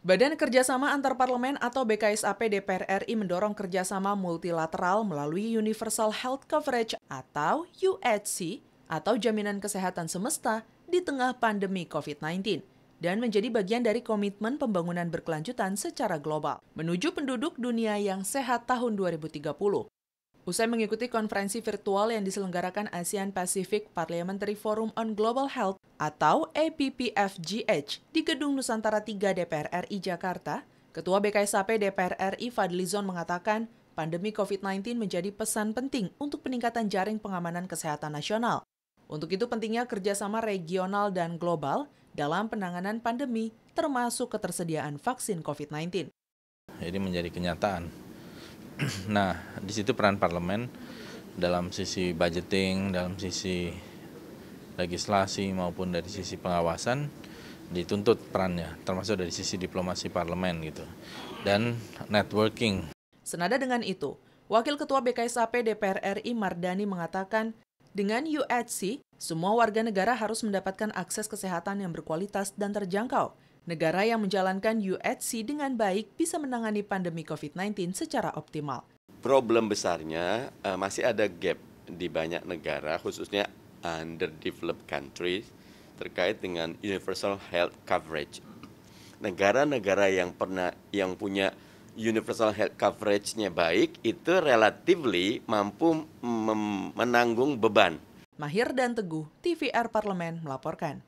Badan Kerjasama Antar Parlemen atau BKSAP DPR RI mendorong kerjasama multilateral melalui Universal Health Coverage atau UHC atau Jaminan Kesehatan Semesta di tengah pandemi COVID-19 dan menjadi bagian dari komitmen pembangunan berkelanjutan secara global menuju penduduk dunia yang sehat tahun 2030. Usai mengikuti konferensi virtual yang diselenggarakan ASEAN Pacific Parliamentary Forum on Global Health atau APPFGH di Gedung Nusantara 3 DPR RI Jakarta, Ketua BKSAP DPR RI Fadlizon mengatakan pandemi COVID-19 menjadi pesan penting untuk peningkatan jaring pengamanan kesehatan nasional. Untuk itu pentingnya kerjasama regional dan global dalam penanganan pandemi termasuk ketersediaan vaksin COVID-19. Jadi menjadi kenyataan Nah, di situ peran parlemen dalam sisi budgeting, dalam sisi legislasi maupun dari sisi pengawasan dituntut perannya, termasuk dari sisi diplomasi parlemen gitu. Dan networking. Senada dengan itu, Wakil Ketua BKSAP DPR RI Mardani mengatakan, dengan UHC, semua warga negara harus mendapatkan akses kesehatan yang berkualitas dan terjangkau, negara yang menjalankan UHC dengan baik bisa menangani pandemi COVID-19 secara optimal. Problem besarnya uh, masih ada gap di banyak negara, khususnya underdeveloped countries, terkait dengan universal health coverage. Negara-negara yang pernah yang punya universal health coverage-nya baik itu relatively mampu menanggung beban. Mahir dan Teguh, TVR Parlemen melaporkan.